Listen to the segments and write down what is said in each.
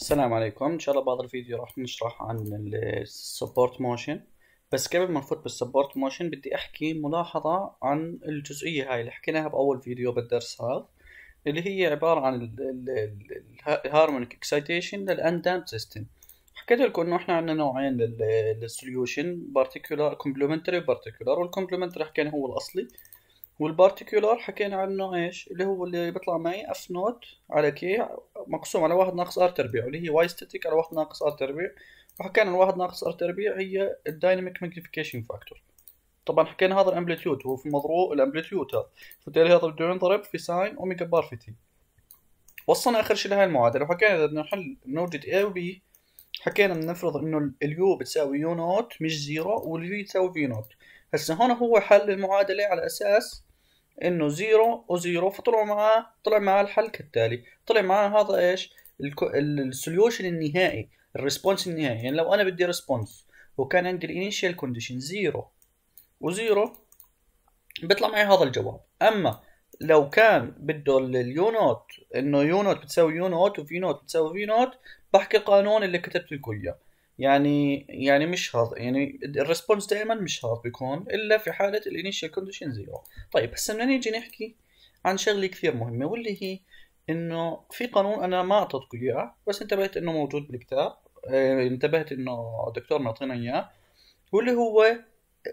السلام عليكم ان شاء الله بهذا الفيديو راح نشرح عن السبورت موشن بس قبل ما نفوت بالسبورت موشن بدي احكي ملاحظة عن الجزئية هاي اللي حكيناها باول فيديو بالدرس هذا اللي هي عبارة عن الهارمونيك اكسايتيشن للاندام سيستم حكيت لكم انه احنا عندنا نوعين للسوليوشن بارتيكولار كومبلمنتري وبارتيكولار والكومبلمنتري حكينا هو الاصلي والبارتيكولار حكينا عنه ايش اللي هو اللي بيطلع معي اف نوت على كي مقسوم على واحد ناقص ار تربيع اللي هي واي ستاتيك على واحد ناقص ار تربيع وحكينا الواحد ناقص ار تربيع هي الدايناميك ماجنيفيكيشن فاكتور طبعا حكينا هذا الامبليتيود هو في المضروب الامبليتيود هذا فبالتالي هذا بده ينضرب في ساين اوميجا بار في تي وصلنا اخر شيء لهي المعادله وحكينا اذا بدنا نحل نوجد اي وبي حكينا بنفرض انه اليو بتساوي يو نوت مش زيرو والفي تساوي في نوت هسه هون هو حل المعادله على اساس انه زيرو وزيرو فطلعوا معاه طلع معاه الحل كالتالي طلع معاه هذا ايش السوليوشن النهائي الريسبونس النهائي يعني لو انا بدي ريسبونس وكان عندي الانيشال كونديشن زيرو وزيرو بيطلع معي هذا الجواب اما لو كان بده اليو نوت انه يو نوت بتساوي يو نوت وفي نوت بتساوي في نوت بحكي قانون اللي كتبت لكم اياه يعني يعني مش هذا يعني الريسبونس دائما مش هذا بيكون الا في حاله الانيشال كونديشن زيرو طيب هسه بدنا نيجي نحكي عن شغله كثير مهمه واللي هي انه في قانون انا ما اعطيتك اياه بس انتبهت انه موجود بالكتاب آه، انتبهت انه الدكتور معطينا اياه واللي هو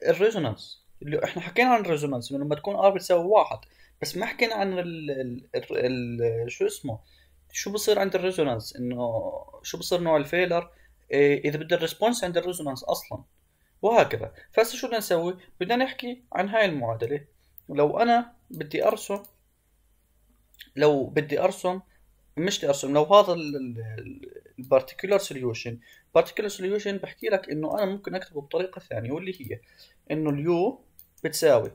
الريزونانس اللي احنا حكينا عن الريزونانس انه لما تكون ار بتساوي واحد بس ما حكينا عن ال شو اسمه شو بصير عند الريزونانس انه شو بصير نوع الفيلر إيه، اذا بده الريسبونس عند الريزونانس اصلا وهكذا فهسه شو بدنا نسوي بدنا نحكي عن هاي المعادله لو انا بدي ارسم لو بدي ارسم مش بدي ارسم لو هذا البارتيكولار سوليوشن بارتيكولار سوليوشن بحكي لك انه انا ممكن اكتبه بطريقه ثانيه واللي هي انه اليو بتساوي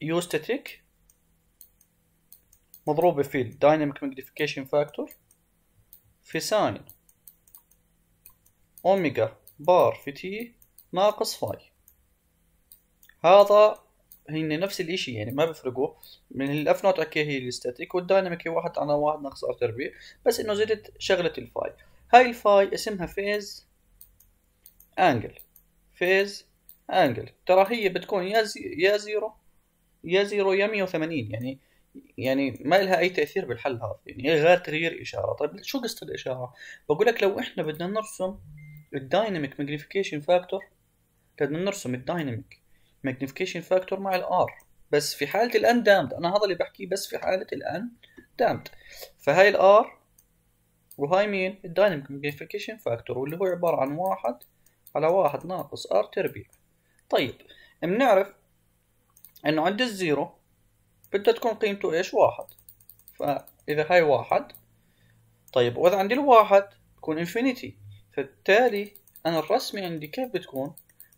يو ستاتيك مضروبه في الدايناميك ماجنيفيكيشن فاكتور في ساين أوميجا بار في تي ناقص فاي هذا هن نفس الاشي يعني ما بفرقوا من الاف نوت اكي هي الستاتيك والدايناميك هي واحد على واحد ناقص ار تربيع بس انه زدت شغلة الفاي هاي الفاي اسمها فيز انجل فيز انجل ترى هي بتكون يا زي يا زيرو يا زيرو يا 180 يعني يعني ما لها اي تاثير بالحل هذا يعني غير تغيير اشاره طيب شو قصه الاشاره بقول لك لو احنا بدنا نرسم الدايناميك ماجنيفيكيشن فاكتور بدنا نرسم الدايناميك ماجنيفيكيشن فاكتور مع الار بس في حاله الان دامت انا هذا اللي بحكيه بس في حاله الان دامت فهاي الار وهاي مين الدايناميك ماجنيفيكيشن فاكتور واللي هو عباره عن واحد على واحد ناقص ار تربيع طيب بنعرف انه عند الزيرو بدها تكون قيمته ايش واحد فاذا هاي واحد طيب واذا عندي الواحد بكون انفينيتي فبالتالي انا الرسمة عندي كيف بتكون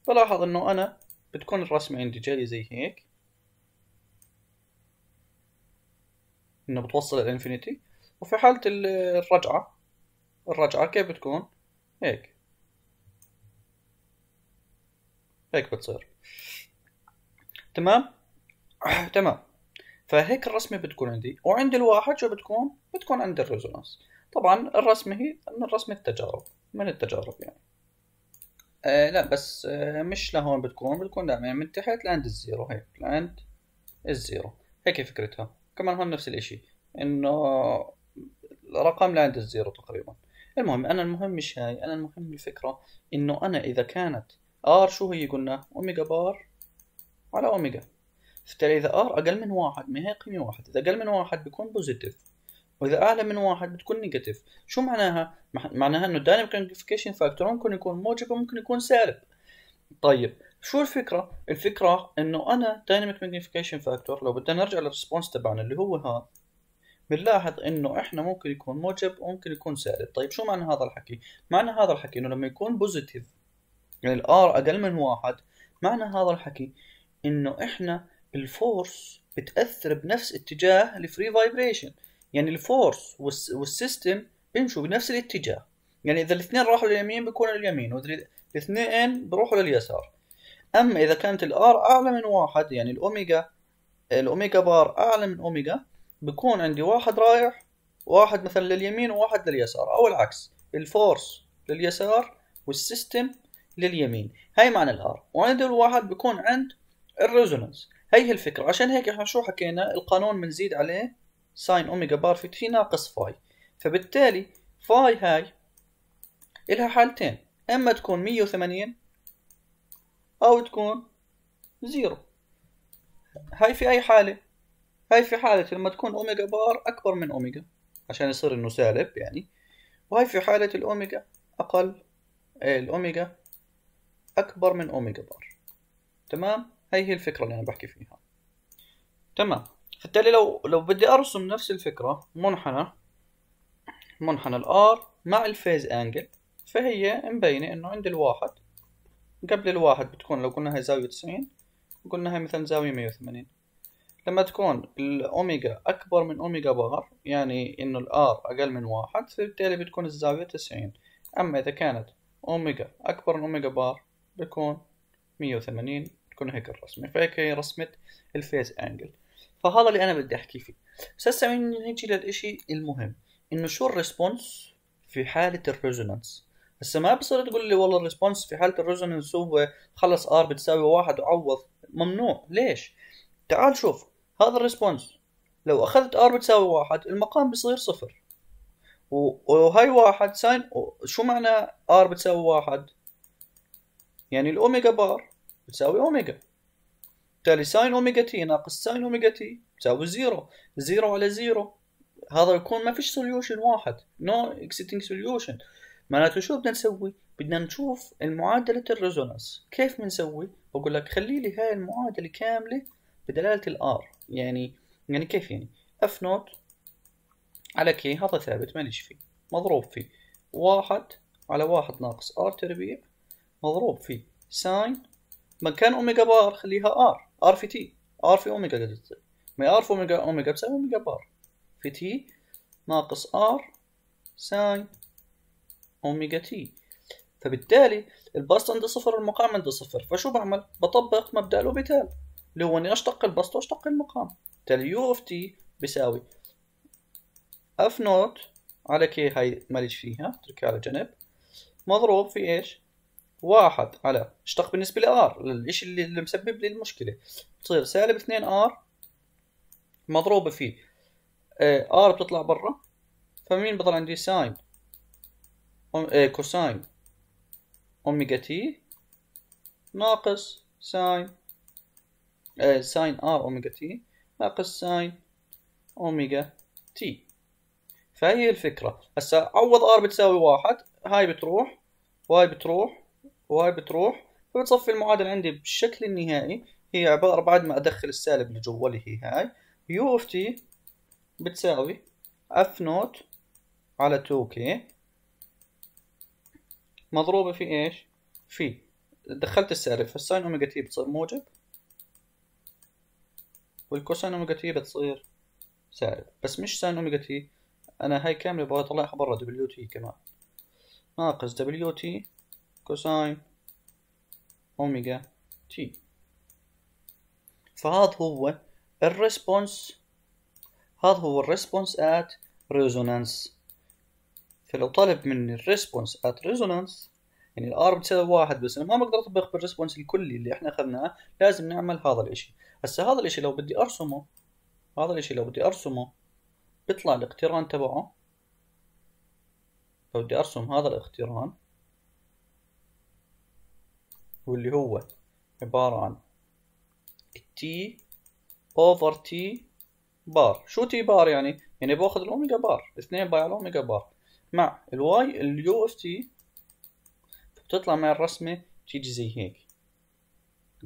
بلاحظ انه انا بتكون الرسمة عندي جالي زي هيك انه بتوصل الانفينيتي وفي حالة الرجعة الرجعة كيف بتكون هيك هيك بتصير تمام تمام فهيك الرسمة بتكون عندي وعند الواحد شو بتكون بتكون عند الريزونانس طبعا الرسمة هي من رسمة التجارب من التجارب يعني آه لا بس آه مش لهون بتكون بتكون دائما يعني من تحت لاند الزيرو هيك لاند الزيرو هيك فكرتها كمان هون نفس الاشي انه رقم لاند الزيرو تقريبا المهم انا المهم مش هاي انا المهم الفكرة انه انا اذا كانت ار شو هي قلنا اوميجا بار على اوميجا فبالتالي اذا ار اقل من واحد ما هي قيمة واحد اذا اقل من واحد بيكون بوزيتيف واذا اعلى من واحد بتكون نيجاتيف شو معناها معناها انه الدايناميك كوانتيفيكيشن فاكتور ممكن يكون موجب وممكن يكون سالب طيب شو الفكره الفكره انه انا دايناميك كوانتيفيكيشن فاكتور لو بدنا نرجع للريسبونس تبعنا اللي هو ها بنلاحظ انه احنا ممكن يكون موجب وممكن يكون سالب طيب شو معنى هذا الحكي معنى هذا الحكي انه لما يكون بوزيتيف يعني الار اقل من واحد معنى هذا الحكي انه احنا الفورس بتاثر بنفس اتجاه الفري فايبريشن يعني الفورس والسيستم بيمشوا بنفس الاتجاه يعني اذا الاثنين راحوا لليمين بيكون اليمين واذا الاثنين بروحوا لليسار اما اذا كانت الار اعلى من واحد يعني الاوميجا الاوميجا بار اعلى من اوميجا بكون عندي واحد رايح واحد مثلا لليمين وواحد لليسار او العكس الفورس لليسار والسيستم لليمين هاي معنى الار وعند الواحد بيكون عند الريزونانس هي الفكرة عشان هيك احنا شو حكينا القانون بنزيد عليه ساين اوميجا بار في تي ناقص فاي فبالتالي فاي هاي إلها حالتين اما تكون 180 او تكون زيرو هاي في اي حالة هاي في حالة لما تكون اوميجا بار اكبر من اوميجا عشان يصير انه سالب يعني وهي في حالة الاوميجا اقل إيه، الاوميجا اكبر من اوميجا بار تمام هاي هي الفكرة اللي انا بحكي فيها تمام فبالتالي لو لو بدي ارسم نفس الفكره منحنى منحنى الار مع الفيز انجل فهي مبينه انه عند الواحد قبل الواحد بتكون لو قلنا هي زاويه 90 قلنا هي مثلا زاويه 180 لما تكون الأوميجا أكبر من أوميجا بار يعني إنه الآر أقل من واحد فبالتالي بتكون الزاوية تسعين أما إذا كانت أوميجا أكبر من أوميجا بار بيكون مية وثمانين بتكون هيك الرسمة فهيك هي رسمة الفيز أنجل فهذا اللي انا بدي احكي فيه بس هسه نيجي للإشي المهم انه شو الريسبونس في حاله الريزونانس هسه ما بصير تقول لي والله الريسبونس في حاله الريزونانس هو خلص ار بتساوي واحد وعوض ممنوع ليش تعال شوف هذا الريسبونس لو اخذت ار بتساوي واحد المقام بصير صفر وهاي واحد ساين شو معنى ار بتساوي واحد يعني الاوميجا بار بتساوي اوميجا بالتالي ساين اوميجا تي ناقص ساين اوميجا تي تساوي زيرو زيرو على زيرو هذا يكون ما فيش سوليوشن واحد نو اكسيتنج سوليوشن معناته شو بدنا نسوي بدنا نشوف المعادلة الريزونانس كيف بنسوي بقول لك خلي لي هاي المعادلة كاملة بدلالة الار يعني يعني كيف يعني اف نوت على كي هذا ثابت ماليش فيه مضروب فيه واحد على واحد ناقص ار تربيع مضروب في ساين مكان اوميجا بار خليها ار ار في تي ار في اوميجا قد تصير ما ار في اوميجا اوميجا بسبب اوميجا بار في تي ناقص ار ساين اوميجا تي فبالتالي البسط عند صفر المقام عند صفر فشو بعمل بطبق مبدا الاوبيتال اللي هو اني اشتق البسط واشتق المقام بالتالي يو اوف تي بيساوي اف نوت على كي هاي ماليش فيها اتركها على جنب مضروب في ايش واحد على اشتق بالنسبه لار الشيء اللي, مسبب لي المشكله بتصير سالب 2 ار مضروبه في ار آه، بتطلع برا فمين بضل عندي ساين كوساين اوميجا تي ناقص ساين ساين ار اوميجا تي ناقص ساين اوميجا تي فهي الفكره هسا عوض ار بتساوي واحد هاي بتروح وهاي بتروح وهاي بتروح فبتصفي المعادلة عندي بالشكل النهائي هي عبارة بعد ما أدخل السالب اللي جوا اللي هي هاي يو اوف تي بتساوي اف نوت على 2 كي مضروبة في ايش؟ في دخلت السالب فالساين اوميجا تي بتصير موجب والكوساين اوميجا تي بتصير سالب بس مش ساين اوميجا تي انا هاي كاملة بطلعها برا دبليو تي كمان ناقص دبليو تي كوساين أوميجا تي فهذا هو الريسبونس هذا هو الريسبونس آت ريزونانس فلو طلب مني الريسبونس آت ريزونانس يعني الار بتساوي واحد بس انا ما بقدر اطبق بالريسبونس الكلي اللي احنا اخذناه لازم نعمل هذا الاشي هسه هذا الاشي لو بدي ارسمه هذا الاشي لو بدي ارسمه بيطلع الاقتران تبعه لو بدي ارسم هذا الاقتران واللي هو عبارة عن تي اوفر تي بار شو تي بار يعني؟ يعني باخذ الاوميجا بار 2 باي على الاوميجا بار مع الواي اليو اوف تي بتطلع معي الرسمة تيجي زي هيك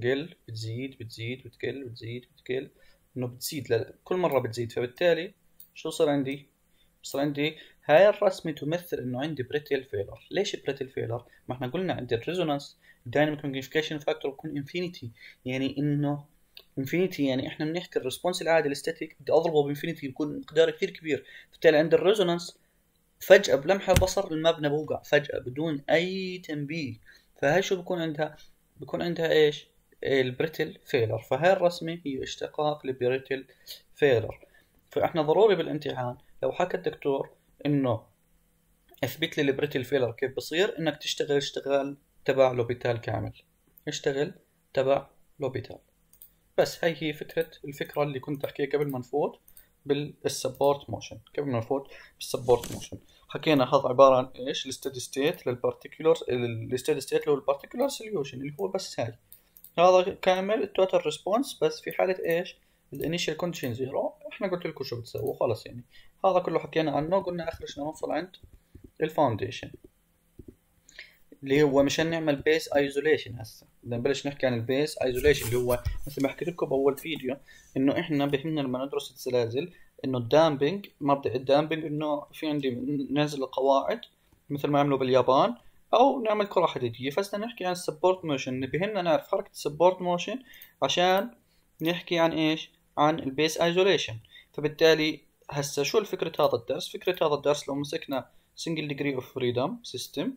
قل بتزيد بتزيد بتقل بتزيد بتقل انه بتزيد كل مرة بتزيد فبالتالي شو صار عندي؟ صار عندي هاي الرسمة تمثل انه عندي بريتل فيلر ليش بريتل فيلر ما احنا قلنا عند الريزونانس دايناميك ماجنيفيكيشن فاكتور بكون انفينيتي يعني انه انفينيتي يعني احنا بنحكي الريسبونس العادي الاستاتيك بدي اضربه بانفينيتي يكون مقدار كثير كبير بالتالي عند الريزونانس فجأة بلمحة بصر المبنى بوقع فجأة بدون أي تنبيه فهي شو بكون عندها بكون عندها إيش البريتل فيلر فهي الرسمة هي اشتقاق لبريتل فيلر فإحنا ضروري بالامتحان لو حكى الدكتور انه اثبت لي البريتي الفيلر كيف بصير انك تشتغل اشتغال تبع لوبيتال كامل اشتغل تبع لوبيتال بس هاي هي فكرة الفكرة اللي كنت احكيها قبل ما نفوت بالسبورت موشن قبل ما نفوت بالسبورت موشن حكينا هذا عبارة عن ايش الستدي ستيت للبارتيكولر الستدي ستيت اللي هو البارتيكولر سوليوشن اللي هو بس هاي هذا كامل التوتال ريسبونس بس في حالة ايش الانيشال كونديشن زيرو احنا قلت لكم شو بتسوي خلص يعني هذا كله حكينا عنه قلنا اخر شيء نوصل عند الفاونديشن اللي هو مشان نعمل بيس ايزوليشن هسه بدنا نبلش نحكي عن البيس ايزوليشن اللي هو مثل ما حكيت لكم باول فيديو انه احنا بهمنا لما ندرس الزلازل انه الدامبنج مبدا الدامبنج انه في عندي ننزل القواعد مثل ما عملوا باليابان او نعمل كره حديديه فبدنا نحكي عن السبورت موشن بهمنا نعرف حركه السبورت موشن عشان نحكي عن ايش عن البيس ايزوليشن فبالتالي هسه شو الفكرة هذا الدرس فكرة هذا الدرس لو مسكنا single degree of freedom system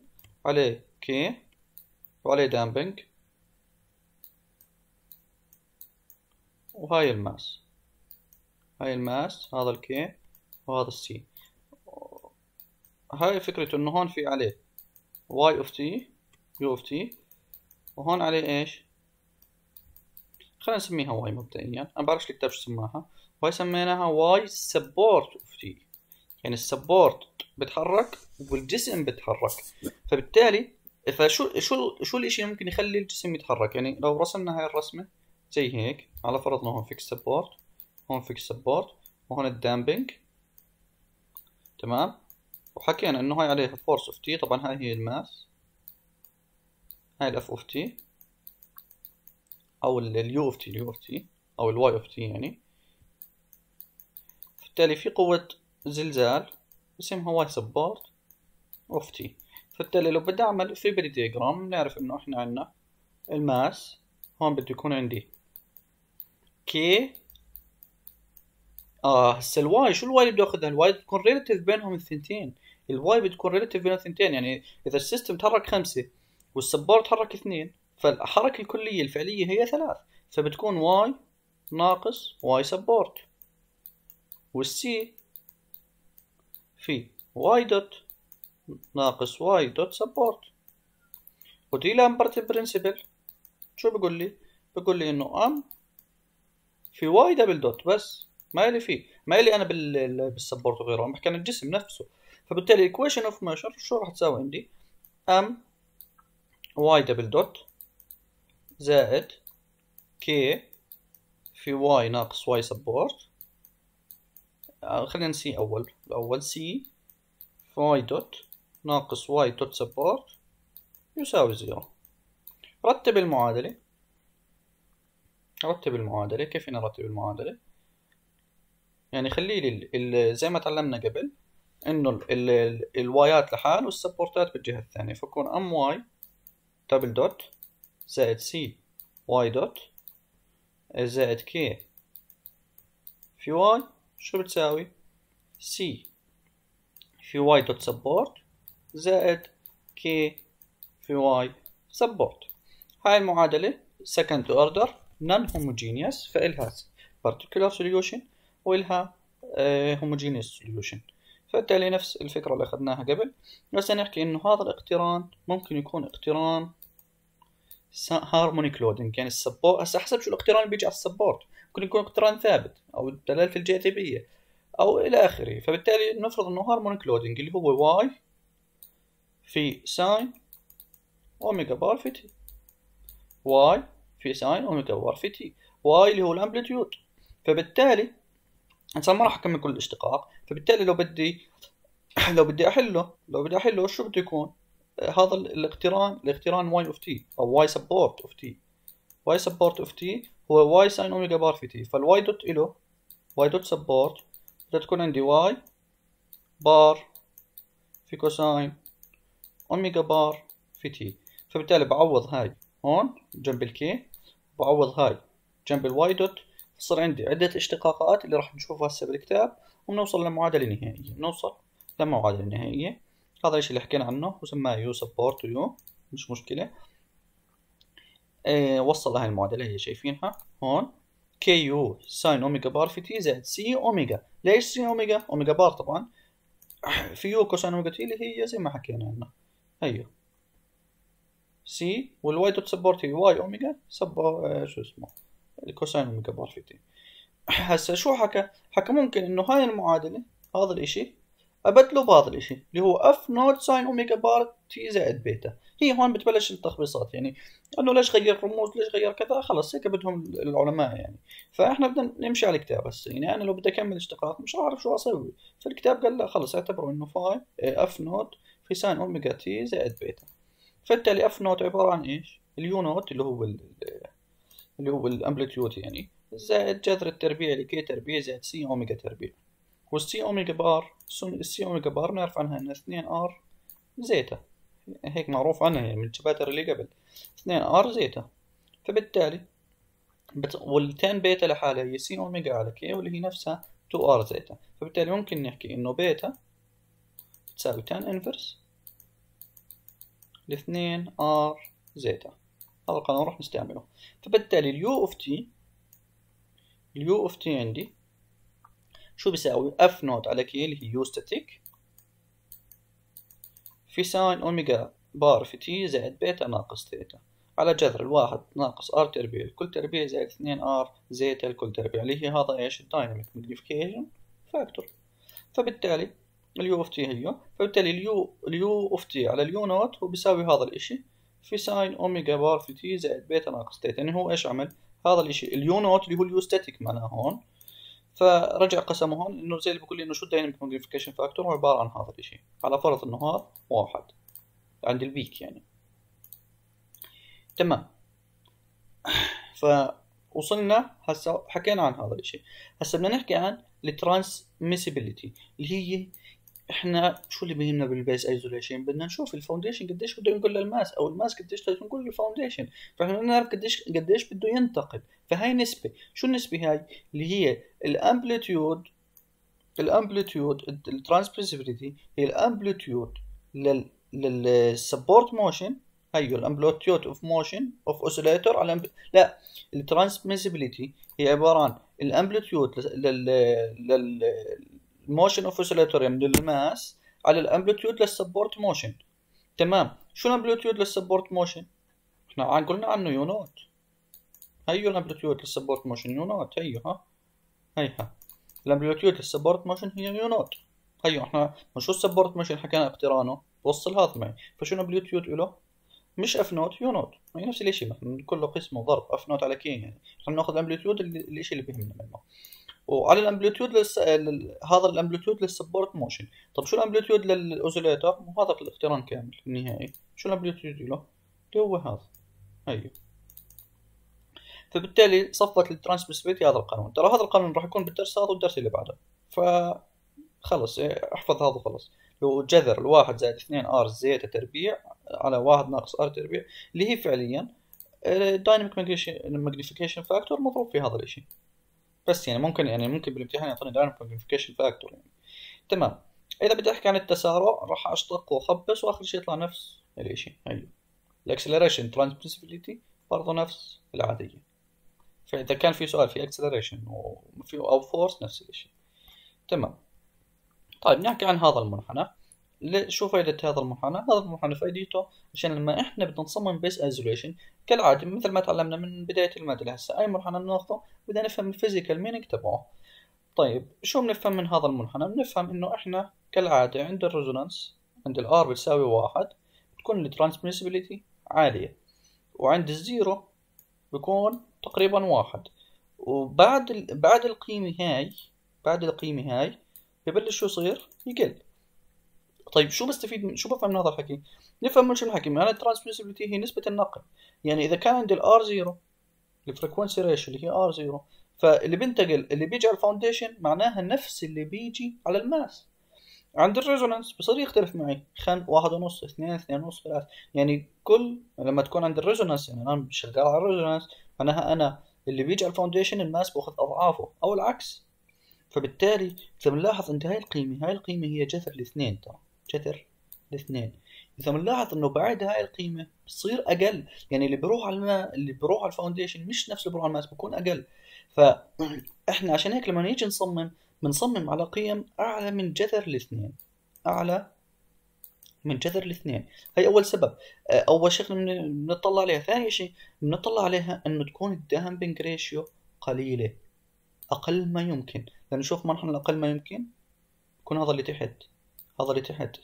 عليه K وعليه damping وهاي الماس هاي الماس هذا الكي وهذا السي هاي فكرة انه هون في عليه y of t u of t وهون عليه ايش خلينا نسميها y مبدئيا انا بعرفش الكتاب شو سماها هاي سميناها واي سبورت اوف تي يعني السبورت بتحرك والجسم بتحرك فبالتالي فشو شو شو الشيء اللي ممكن يخلي الجسم يتحرك يعني لو رسمنا هاي الرسمه زي هيك على فرض انه هون فيكس سبورت هون فيكس سبورت وهون الدامبنج تمام وحكينا انه هاي عليها فورس اوف تي طبعا هاي هي الماس هاي الاف اوف تي او اليو اوف تي اليو اوف تي او الواي اوف تي يعني فبالتالي في قوة زلزال اسمها واي سبورت اوف تي فبالتالي لو بدي اعمل فيبري ديجرام بنعرف انه احنا عندنا الماس هون بده يكون عندي كي اه هسه الواي شو الواي اللي بده ياخذها الواي بتكون ريلاتيف بينهم الثنتين الواي بتكون ريلاتيف بين الثنتين يعني اذا السيستم تحرك خمسه والسبورت تحرك اثنين فالحركه الكليه الفعليه هي ثلاث فبتكون واي ناقص واي سبورت والسي في واي دوت ناقص واي دوت سبورت ودي لامبرت برنسبل شو بقول لي بقول لي انه ام في واي دبل دوت بس ما لي فيه ما لي انا بالسبورت وغيره عم بحكي عن الجسم نفسه فبالتالي الايكويشن اوف ميشر شو راح تساوي عندي ام واي دبل دوت زائد كي في واي ناقص واي سبورت آه، خلينا نسي اول الاول سي فاي دوت ناقص واي دوت سبورت يساوي زيرو رتب المعادلة رتب المعادلة كيف نرتب المعادلة يعني خلي لي زي ما تعلمنا قبل انه الوايات لحال والسبورتات بالجهة الثانية فكون ام واي دبل دوت زائد سي واي دوت زائد كي في واي شو بتساوي سي في واي دوت سبورت زائد كي في واي سبورت هاي المعادلة second order non homogeneous فإلها particular solution وإلها آه، homogeneous solution فبالتالي نفس الفكرة اللي أخذناها قبل بس نحكي إنه هذا الاقتران ممكن يكون اقتران هارمونيك لودنج يعني السبورت هسه حسب شو الاقتران اللي بيجي على السبورت ممكن يكون اقتران ثابت او دلالة الجاذبية او الى اخره فبالتالي نفرض انه هارمونيك لودنج اللي هو واي في ساين اوميجا بار في تي واي في ساين اوميجا بار في تي واي اللي هو الامبليتيود فبالتالي انسان ما راح اكمل كل الاشتقاق فبالتالي لو بدي لو بدي احله لو بدي احله شو بده يكون هذا الاقتران الاقتران واي اوف تي او واي سبورت اوف تي واي سبورت اوف تي هو واي ساين اوميجا بار في تي فالواي دوت إله واي دوت سبورت بدها تكون عندي واي بار في كوساين اوميجا بار في تي فبالتالي بعوض هاي هون جنب الكي بعوض هاي جنب الواي دوت صار عندي عدة اشتقاقات اللي راح نشوفها هسه بالكتاب وبنوصل للمعادلة النهائية بنوصل للمعادلة النهائية هذا الشيء اللي حكينا عنه وسماه يو سبورت يو مش مشكلة إيه، وصل لها المعادله هي شايفينها هون كي يو ساين اوميجا بار في تي زائد سي اوميجا ليش سي اوميجا اوميجا بار طبعا في يو كوساين اوميجا تي اللي هي زي ما حكينا عنا هيو سي والواي دوت سبورت هي واي اوميجا سب شو اسمه الكوساين اوميجا بار في تي هسه شو حكى حكى ممكن انه هاي المعادله هذا الاشي ابدله بهذا الشيء اللي هو اف نوت ساين اوميجا بار تي زائد بيتا هي هون بتبلش التخبيصات يعني انه ليش غير رموز ليش غير كذا خلص هيك بدهم العلماء يعني فاحنا بدنا نمشي على الكتاب بس يعني انا لو بدي اكمل اشتقاق مش عارف شو اسوي فالكتاب قال لا خلص اعتبروا انه فاي اف نوت في ساين اوميجا تي زائد بيتا فبالتالي اف نوت عباره عن ايش؟ اليو نوت اللي هو اللي هو الامبلتيود يعني زائد جذر التربيع لكي تربيع زائد سي اوميجا تربيع والسي اوميجا بار السي اوميجا بار بنعرف عنها انها 2 ار زيتا هيك معروف عنها يعني من التباتر اللي قبل 2 ار زيتا فبالتالي بت... والتان بيتا لحالها هي سي اوميجا على كي واللي هي نفسها 2 ار زيتا فبالتالي ممكن نحكي انه بيتا تساوي تان انفرس لاثنين ار زيتا هذا القانون راح نستعمله فبالتالي اليو اوف تي اليو اوف تي عندي شو بيساوي اف نوت على كي اللي هي يو ستاتيك في ساين اوميجا بار في تي زائد بيتا ناقص ثيتا على جذر الواحد ناقص ار تربيع الكل تربيع زائد اثنين ار زيتا الكل تربيع اللي هي هذا ايش الدايناميك موديفيكيشن فاكتور فبالتالي اليو اوف تي هي فبالتالي اليو اليو اوف تي على اليو نوت هو بيساوي هذا الاشي في ساين اوميجا بار في تي زائد بيتا ناقص ثيتا يعني هو ايش عمل هذا الاشي اليو نوت اللي هو اليو ستاتيك معناه هون فرجع قسمه هون انه زي اللي بقول لي انه شو الدايناميك موديفيكيشن فاكتور هو عباره عن هذا الشيء على فرض انه هذا واحد عند البيك يعني تمام فوصلنا هسه حكينا عن هذا الشيء هسه بدنا نحكي عن الترانسميسيبيليتي اللي هي احنا شو اللي بيهمنا بالبيس ايزوليشن بدنا نشوف الفاونديشن قديش بده ينقل للماس او الماس قديش بده ينقل للفاونديشن فاحنا بدنا نعرف قديش قديش بده ينتقل فهاي نسبة شو النسبة هاي اللي هي الامبليتيود الامبليتيود الترانسميسيفيتي هي الامبليتيود للسبورت موشن هيو الامبليتيود اوف موشن اوف اوسيليتور على لا الترانسميسيبيليتي هي عباره عن الامبليتيود للموشن اوف اوسيليتور يعني للماس على الامبليتيود للسبورت موشن تمام شو الامبليتيود للسبورت موشن؟ احنا قلنا عنه يو نوت هيو أيوة، الامبليتيود للسبورت موشن يو نوت هيو أيوة، ها هيها أيوة، الامبليتيود للسبورت موشن هي يو نوت هيو احنا شو السبورت موشن حكينا اقترانه وصل هذا معي فشو الامبلتيود له مش اف نوت يو نوت هي نفس الشيء كله قسمه ضرب اف نوت على كين يعني احنا بناخذ الامبليتيود الشيء اللي بيهمنا منه وعلى الامبليتيود للس... لل... هذا الامبليتيود للسبورت موشن طب شو الامبليتيود للاوزيليتر وهذا الاقتران كامل النهائي شو الامبليتيود له اللي هو هذا ايوه فبالتالي صفت الترانسبسبيتي هذا القانون ترى هذا القانون راح يكون بالدرس هذا والدرس اللي بعده ف خلص إيه، احفظ هذا وخلص لو جذر الواحد زائد اثنين ار زيتا تربيع على واحد ناقص ار تربيع اللي هي فعليا الدايناميك ماجنيفيكيشن فاكتور مضروب في هذا الاشي بس يعني ممكن يعني ممكن بالامتحان يعطيني دايناميك ماجنيفيكيشن فاكتور يعني تمام اذا بدي احكي عن التسارع راح اشتق واخبص واخر شيء يطلع نفس الاشي هي الاكسلريشن ترانسميسيبيليتي برضه نفس العاديه فاذا كان في سؤال في اكسلريشن وفي او فورس نفس الشيء تمام طيب نحكي عن هذا المنحنى شو فائدة هذا المنحنى؟ هذا المنحنى فائدته عشان لما احنا بدنا نصمم بيس ايزوليشن كالعادة مثل ما تعلمنا من بداية المادة لهسه اي منحنى بناخذه بدنا نفهم الفيزيكال مينينج تبعه طيب شو بنفهم من هذا المنحنى؟ بنفهم انه احنا كالعادة عند الريزونانس عند الار بتساوي واحد بتكون الترانسميسبيليتي عالية وعند الزيرو بكون تقريبا واحد وبعد ال... بعد القيمة هاي بعد القيمة هاي ببلش شو يصير يقل طيب شو بستفيد من شو بفهم من هذا الحكي؟ نفهم من شو الحكي؟ معناها الترانسميسبيلتي هي نسبة النقل، يعني إذا كان عندي الار زيرو الفريكونسي ريشيو اللي هي ار زيرو فاللي بينتقل اللي بيجي على الفاونديشن معناها نفس اللي بيجي على الماس عند الريزونانس بصير يختلف معي خم واحد ونص اثنين اثنين ونص ثلاث يعني كل لما تكون عند الريزونانس يعني انا شغال على الريزونانس معناها انا اللي بيجي على الفاونديشن الماس باخذ اضعافه او العكس فبالتالي اذا بنلاحظ انت هاي القيمه هاي القيمه هي جذر الاثنين ترى جذر الاثنين اذا بنلاحظ انه بعد هاي القيمه بصير اقل يعني اللي بيروح على الماء اللي بيروح على الفاونديشن مش نفس اللي بيروح على الماس بكون اقل فاحنا عشان هيك لما نيجي نصمم بنصمم على قيم اعلى من جذر الاثنين اعلى من جذر الاثنين هاي اول سبب آه، اول شيء بنطلع عليها ثاني شيء بنطلع عليها انه تكون الدامبنج ريشيو قليله اقل ما يمكن لانه يعني شوف مرحله اقل ما يمكن يكون هذا اللي تحت هذا اللي تحت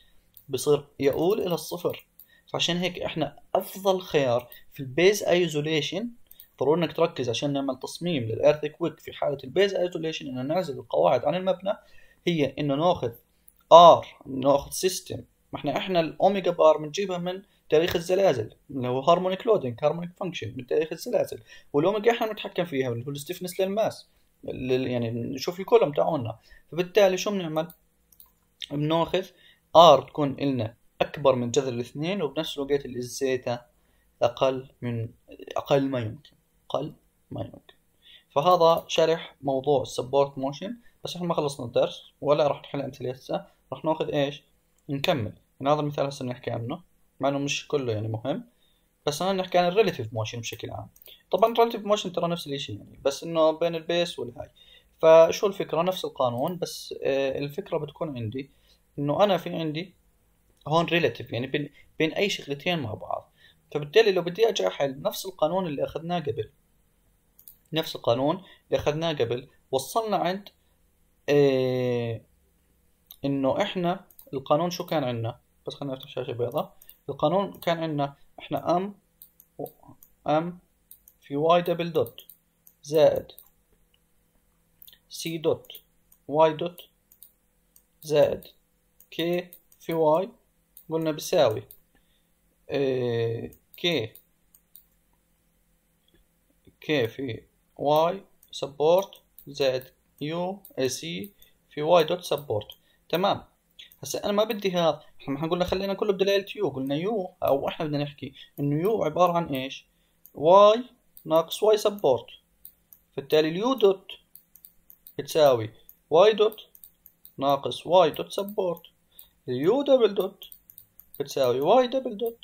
بصير يؤول الى الصفر فعشان هيك احنا افضل خيار في البيز ايزوليشن ضروري انك تركز عشان نعمل تصميم للارث كويك في حاله البيز ايزوليشن ان نعزل القواعد عن المبنى هي انه ناخذ ار ناخذ سيستم ما احنا احنا الاوميجا بار بنجيبها من تاريخ الزلازل اللي هو هارمونيك لودنج هارمونيك فانكشن من تاريخ الزلازل والاوميجا احنا بنتحكم فيها اللي هو الستفنس للماس يعني نشوف الكولوم تاعونا فبالتالي شو بنعمل؟ بناخذ ار تكون النا اكبر من جذر الاثنين وبنفس الوقت الزيتا اقل من اقل ما يمكن اقل ما يمكن فهذا شرح موضوع السبورت موشن بس احنا ما خلصنا الدرس ولا راح نحل امثله هسه راح ناخذ ايش نكمل يعني هذا المثال هسه نحكي عنه مع انه مش كله يعني مهم بس انا نحكي عن الريليتيف موشن بشكل عام طبعا الريليتيف موشن ترى نفس الشيء يعني بس انه بين البيس والهاي فشو الفكره نفس القانون بس آه، الفكره بتكون عندي انه انا في عندي هون ريليتيف يعني بين بين اي شغلتين مع بعض فبالتالي لو بدي اجي احل نفس القانون اللي اخذناه قبل نفس القانون اللي اخذناه قبل وصلنا عند إيه انه احنا القانون شو كان عندنا بس خلينا نفتح شاشه بيضاء القانون كان عندنا احنا ام ام في واي دبل دوت زائد سي دوت واي دوت زائد كي في واي قلنا بيساوي كي آه، كي في واي سبورت زائد يو سي في واي دوت سبورت تمام هسه انا ما بدي هذا احنا ما قلنا خلينا كله بدلالة يو قلنا يو او احنا بدنا نحكي انه يو عبارة عن ايش واي ناقص واي سبورت فبالتالي اليو دوت بتساوي واي دوت ناقص واي دوت سبورت اليو دبل دوت بتساوي واي دبل دوت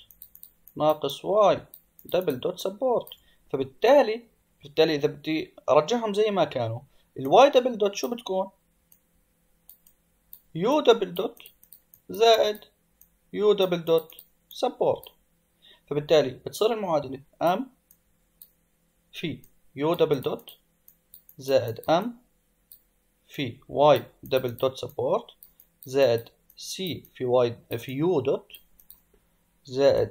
ناقص واي دبل دوت سبورت فبالتالي بالتالي اذا بدي ارجعهم زي ما كانوا الواي دبل دوت شو بتكون يو دبل دوت زائد يو دبل دوت سبورت فبالتالي بتصير المعادلة ام في يو دبل دوت زائد ام في واي دبل دوت سبورت زائد سي في واي في يو دوت زائد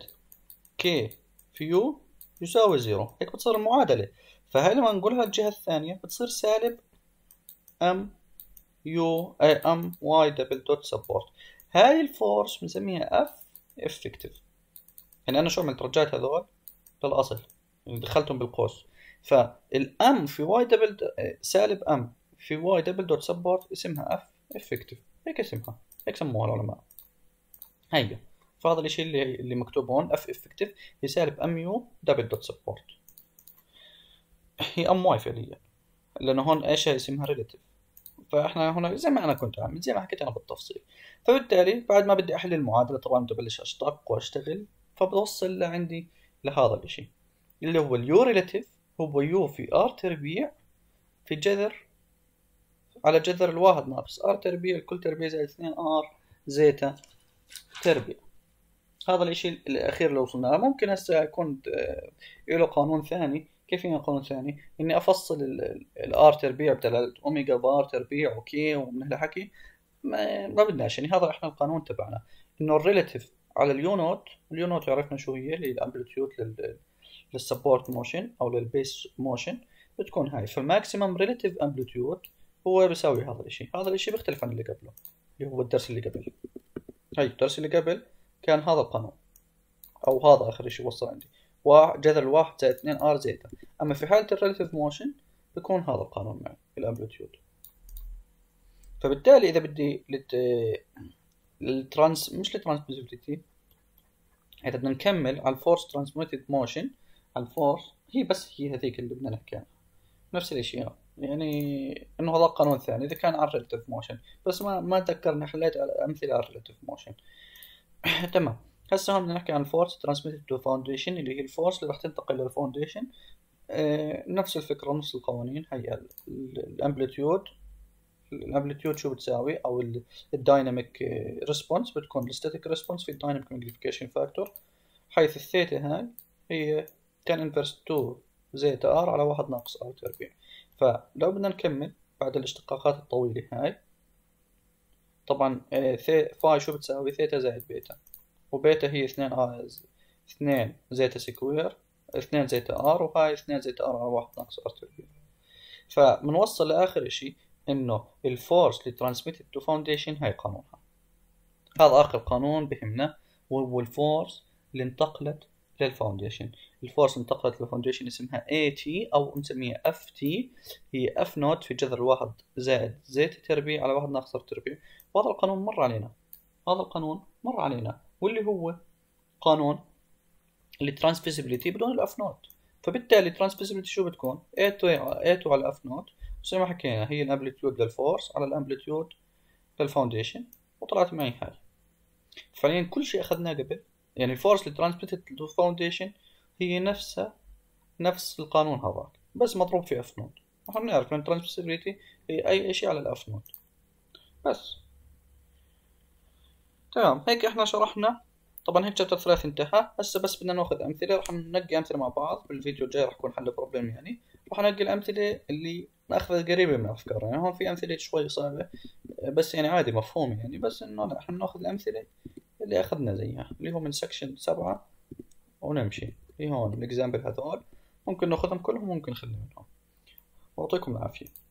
كي في يو يساوي زيرو هيك بتصير المعادلة فهي لما نقولها الجهة الثانية بتصير سالب ام يو اي ام واي دبل دوت سبورت هاي الفورس بنسميها اف افكتيف يعني انا شو عملت رجعت هذول للاصل يعني دخلتهم بالقوس فالام في واي دبل سالب ام في واي دبل دوت سبورت اسمها اف افكتيف هيك اسمها هيك سموها العلماء هي فهذا الشيء اللي اللي مكتوب هون اف افكتيف هي سالب ام يو دبل دوت سبورت هي ام واي فعليا لانه هون ايش اسمها ريليتيف فاحنا هنا زي ما انا كنت عامل زي ما حكيت انا بالتفصيل فبالتالي بعد ما بدي احل المعادله طبعا بدي ابلش اشتق واشتغل فبوصل لعندي لهذا الاشي اللي هو اليو ريلاتيف هو يو في ار تربيع في جذر على جذر الواحد ناقص ار تربيع الكل تربيع زائد 2 ار زيتا تربيع هذا الاشي الاخير اللي وصلنا له ممكن هسه يكون آه، له قانون ثاني كيف ينقلون ثاني اني افصل الار تربيع بتاع الاوميجا بار تربيع وكي ومن هالحكي ما, ما بدناش يعني هذا احنا القانون تبعنا انه الريلاتيف على اليونوت اليونوت عرفنا شو هي اللي الامبلتيود للسبورت موشن او للبيس موشن بتكون هاي فالماكسيمم ريلاتيف امبلتيود هو بيساوي هذا الاشي هذا الاشي بيختلف عن اللي قبله اللي هو الدرس اللي قبل هاي الدرس اللي قبل كان هذا القانون او هذا اخر اشي وصل عندي جذر واحد زائد اثنين ار زيتا اما في حالة الريلاتيف موشن بيكون هذا القانون معي الامبلتيود فبالتالي اذا بدي لت... للترانس مش الترانسميتيفيتي اذا بدنا نكمل على الفورس ترانسميتد موشن على الفورس هي بس هي هذيك اللي بدنا نحكي عنها نفس الاشياء يعني انه هذا قانون ثاني اذا كان على الريلاتيف موشن بس ما ما تذكرنا خليت امثله على الريلاتيف موشن تمام هسه هون نحكي عن فورس ترانسميتد تو فاونديشن اللي هي الفورس اللي راح تنتقل للفاونديشن آه، نفس الفكره نفس القوانين هي الامبليتيود الامبليتيود شو بتساوي او الدايناميك آه، ريسبونس بتكون الستاتيك ريسبونس في الدايناميك ماجنيفيكيشن فاكتور حيث الثيتا هاي هي 10 انفرس 2 زيتا ار على 1 ناقص ار تربيع فلو بدنا نكمل بعد الاشتقاقات الطويله هاي طبعا فاي آه، شو بتساوي ثيتا زائد بيتا وبيتا هي اثنين ار آه، اثنين زيتا سكوير اثنين زيتا ار وهاي اثنين زيتا ار على واحد ناقص ار تربيع فبنوصل لاخر اشي انه الفورس اللي ترانسميتد تو فاونديشن هاي قانونها هذا اخر قانون بهمنا وهو الفورس اللي انتقلت للفاونديشن الفورس اللي انتقلت للفاونديشن اسمها اي تي او نسميها اف تي هي اف نوت في جذر الواحد زائد زيت تربيع على واحد ناقص ار تربيع وهذا القانون مر علينا هذا القانون مر علينا واللي هو قانون الترانسفيسبيليتي بدون الاف نوت فبالتالي الترانسفيسبيليتي شو بتكون؟ A تو على الاف نوت زي ما حكينا هي الامبليتيود للفورس على الامبليتيود للفاونديشن وطلعت معي هاي فعليا كل شيء اخذناه قبل يعني الفورس اللي ترانسميتد للفاونديشن هي نفسها نفس القانون هذاك بس مضروب في اف نوت نحن بنعرف ان الترانسميسيبيليتي هي اي شيء على الاف نوت بس تمام هيك احنا شرحنا طبعا هيك شابتر 3 انتهى هسه بس بدنا ناخذ امثله رح ننقي امثله مع بعض بالفيديو الجاي رح يكون حل بروبلم يعني رح ننقي الامثله اللي اخذت قريبه من افكارنا يعني هون في امثله شوي صعبه بس يعني عادي مفهوم يعني بس انه رح ناخذ الامثله اللي اخذنا زيها اللي هو من سكشن 7 ونمشي اللي هون الاكزامبل هذول ممكن ناخذهم كلهم ممكن نخلي منهم يعطيكم العافيه